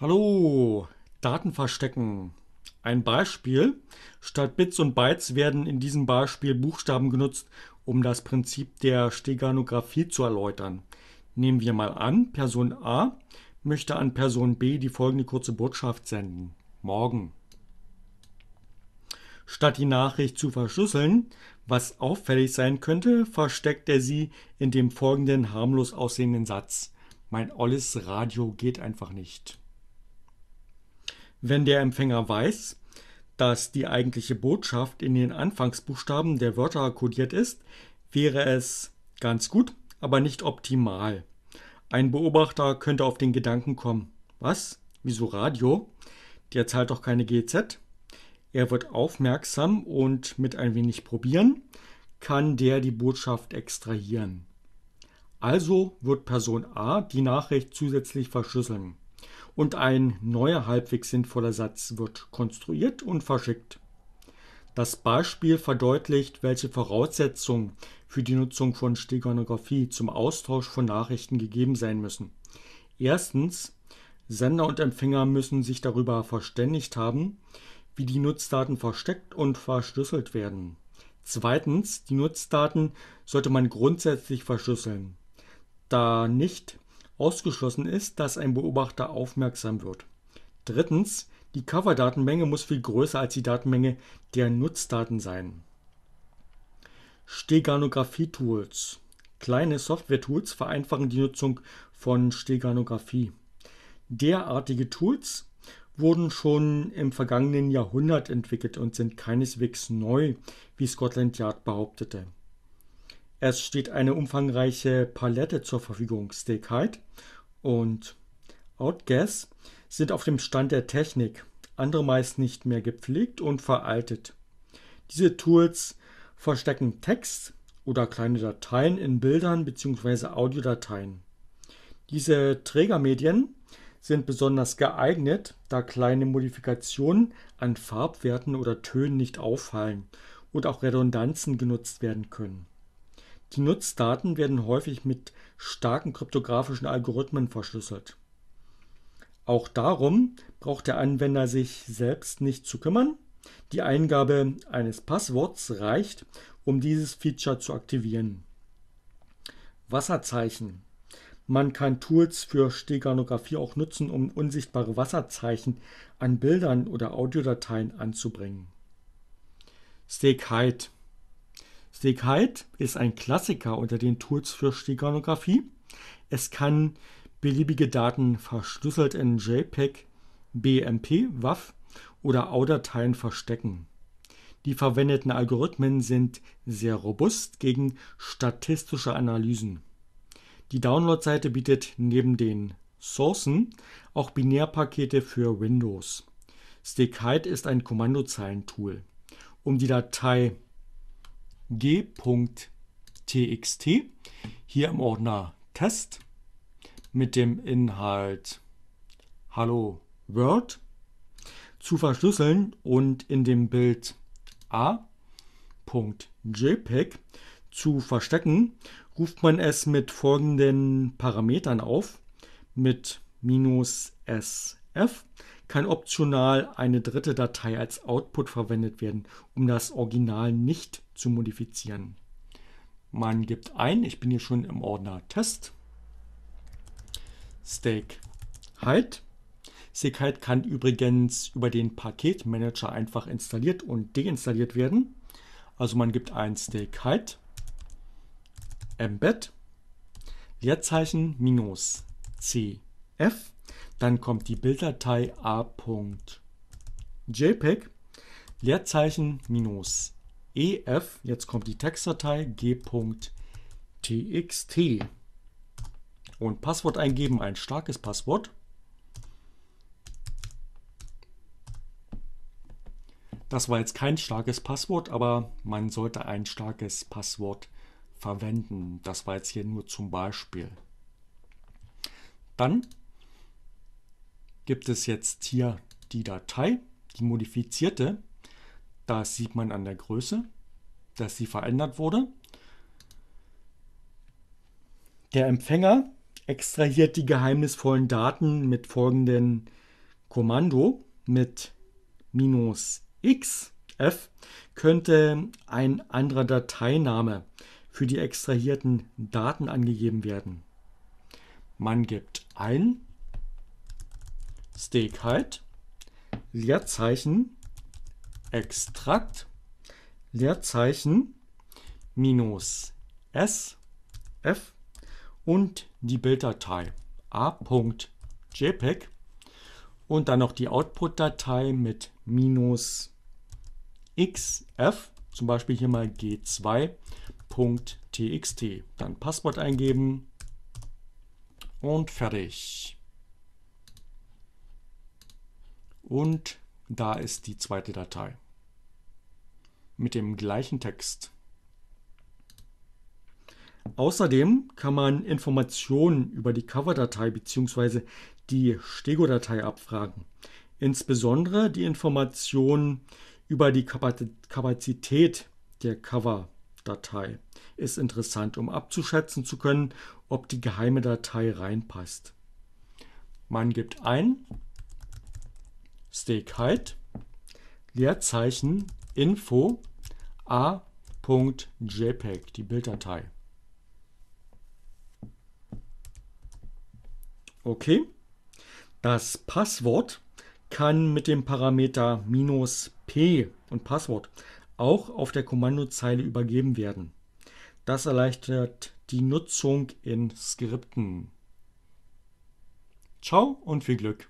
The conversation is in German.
Hallo, Daten verstecken. Ein Beispiel. Statt Bits und Bytes werden in diesem Beispiel Buchstaben genutzt, um das Prinzip der Steganographie zu erläutern. Nehmen wir mal an, Person A möchte an Person B die folgende kurze Botschaft senden. Morgen. Statt die Nachricht zu verschlüsseln, was auffällig sein könnte, versteckt er sie in dem folgenden harmlos aussehenden Satz. Mein olles Radio geht einfach nicht. Wenn der Empfänger weiß, dass die eigentliche Botschaft in den Anfangsbuchstaben der Wörter kodiert ist, wäre es ganz gut, aber nicht optimal. Ein Beobachter könnte auf den Gedanken kommen, was? Wieso Radio? Der zahlt doch keine GZ. Er wird aufmerksam und mit ein wenig probieren kann der die Botschaft extrahieren. Also wird Person A die Nachricht zusätzlich verschlüsseln und ein neuer halbwegs sinnvoller Satz wird konstruiert und verschickt. Das Beispiel verdeutlicht, welche Voraussetzungen für die Nutzung von Steganographie zum Austausch von Nachrichten gegeben sein müssen. Erstens, Sender und Empfänger müssen sich darüber verständigt haben, wie die Nutzdaten versteckt und verschlüsselt werden. Zweitens, die Nutzdaten sollte man grundsätzlich verschlüsseln, da nicht Ausgeschlossen ist, dass ein Beobachter aufmerksam wird. Drittens, die Coverdatenmenge muss viel größer als die Datenmenge der Nutzdaten sein. Steganographie-Tools. Kleine Software-Tools vereinfachen die Nutzung von Steganographie. Derartige Tools wurden schon im vergangenen Jahrhundert entwickelt und sind keineswegs neu, wie Scotland Yard behauptete. Es steht eine umfangreiche Palette zur Verfügung, Steakheit und Outguess sind auf dem Stand der Technik, andere meist nicht mehr gepflegt und veraltet. Diese Tools verstecken Text oder kleine Dateien in Bildern bzw. Audiodateien. Diese Trägermedien sind besonders geeignet, da kleine Modifikationen an Farbwerten oder Tönen nicht auffallen und auch Redundanzen genutzt werden können. Die Nutzdaten werden häufig mit starken kryptografischen Algorithmen verschlüsselt. Auch darum braucht der Anwender sich selbst nicht zu kümmern. Die Eingabe eines Passworts reicht, um dieses Feature zu aktivieren. Wasserzeichen. Man kann Tools für Steganographie auch nutzen, um unsichtbare Wasserzeichen an Bildern oder Audiodateien anzubringen. Stake Hide. Segheit halt ist ein Klassiker unter den Tools für Steganographie. Es kann beliebige Daten verschlüsselt in JPEG, BMP, WAF oder AU-Dateien verstecken. Die verwendeten Algorithmen sind sehr robust gegen statistische Analysen. Die Download-Seite bietet neben den Sourcen auch Binärpakete für Windows. Stickheit halt ist ein Kommandozeilentool. Um die Datei g.txt hier im Ordner Test mit dem Inhalt Hallo Word zu verschlüsseln und in dem Bild a.jpg zu verstecken, ruft man es mit folgenden Parametern auf. Mit minus SF kann optional eine dritte Datei als Output verwendet werden, um das Original nicht zu modifizieren. Man gibt ein, ich bin hier schon im Ordner Test, Stake Hide. Halt. Stake Hide halt kann übrigens über den Paketmanager einfach installiert und deinstalliert werden. Also man gibt ein Stake Hide, halt, Embed, Leerzeichen minus CF dann kommt die Bilddatei a.jpg, e Leerzeichen minus EF, jetzt kommt die Textdatei g.txt und Passwort eingeben, ein starkes Passwort. Das war jetzt kein starkes Passwort, aber man sollte ein starkes Passwort verwenden. Das war jetzt hier nur zum Beispiel. Dann gibt es jetzt hier die Datei, die modifizierte. Das sieht man an der Größe, dass sie verändert wurde. Der Empfänger extrahiert die geheimnisvollen Daten mit folgendem Kommando mit minus x f könnte ein anderer Dateiname für die extrahierten Daten angegeben werden. Man gibt ein Steak halt, Leerzeichen, Extrakt, Leerzeichen, minus S, F und die Bilddatei a.jpg und dann noch die Output-Datei mit minus xf, zum Beispiel hier mal g2.txt. Dann Passwort eingeben und fertig. Und da ist die zweite Datei mit dem gleichen Text. Außerdem kann man Informationen über die Cover-Datei bzw. die Stego-Datei abfragen. Insbesondere die Informationen über die Kapazität der Cover-Datei ist interessant, um abzuschätzen zu können, ob die geheime Datei reinpasst. Man gibt ein Steakheit, Leerzeichen, Info, a.jpg, die Bilddatei. Okay. Das Passwort kann mit dem Parameter minus "-p" und Passwort auch auf der Kommandozeile übergeben werden. Das erleichtert die Nutzung in Skripten. Ciao und viel Glück!